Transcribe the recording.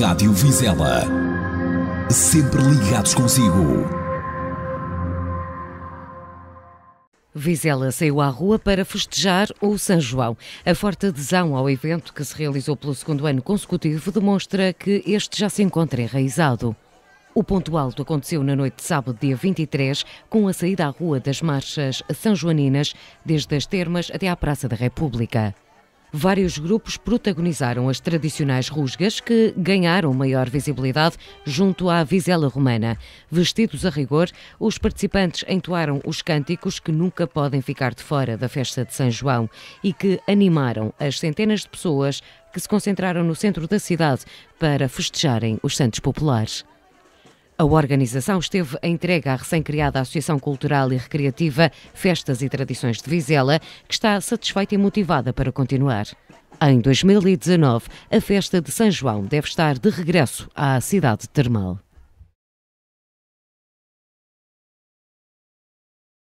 Rádio Vizela. Sempre ligados consigo. Vizela saiu à rua para festejar o São João. A forte adesão ao evento que se realizou pelo segundo ano consecutivo demonstra que este já se encontra enraizado. O ponto alto aconteceu na noite de sábado, dia 23, com a saída à rua das marchas joaninas desde as termas até à Praça da República vários grupos protagonizaram as tradicionais rusgas que ganharam maior visibilidade junto à Visela Romana. Vestidos a rigor, os participantes entoaram os cânticos que nunca podem ficar de fora da festa de São João e que animaram as centenas de pessoas que se concentraram no centro da cidade para festejarem os Santos Populares. A organização esteve entregue à recém-criada Associação Cultural e Recreativa Festas e Tradições de Vizela, que está satisfeita e motivada para continuar. Em 2019, a festa de São João deve estar de regresso à cidade termal.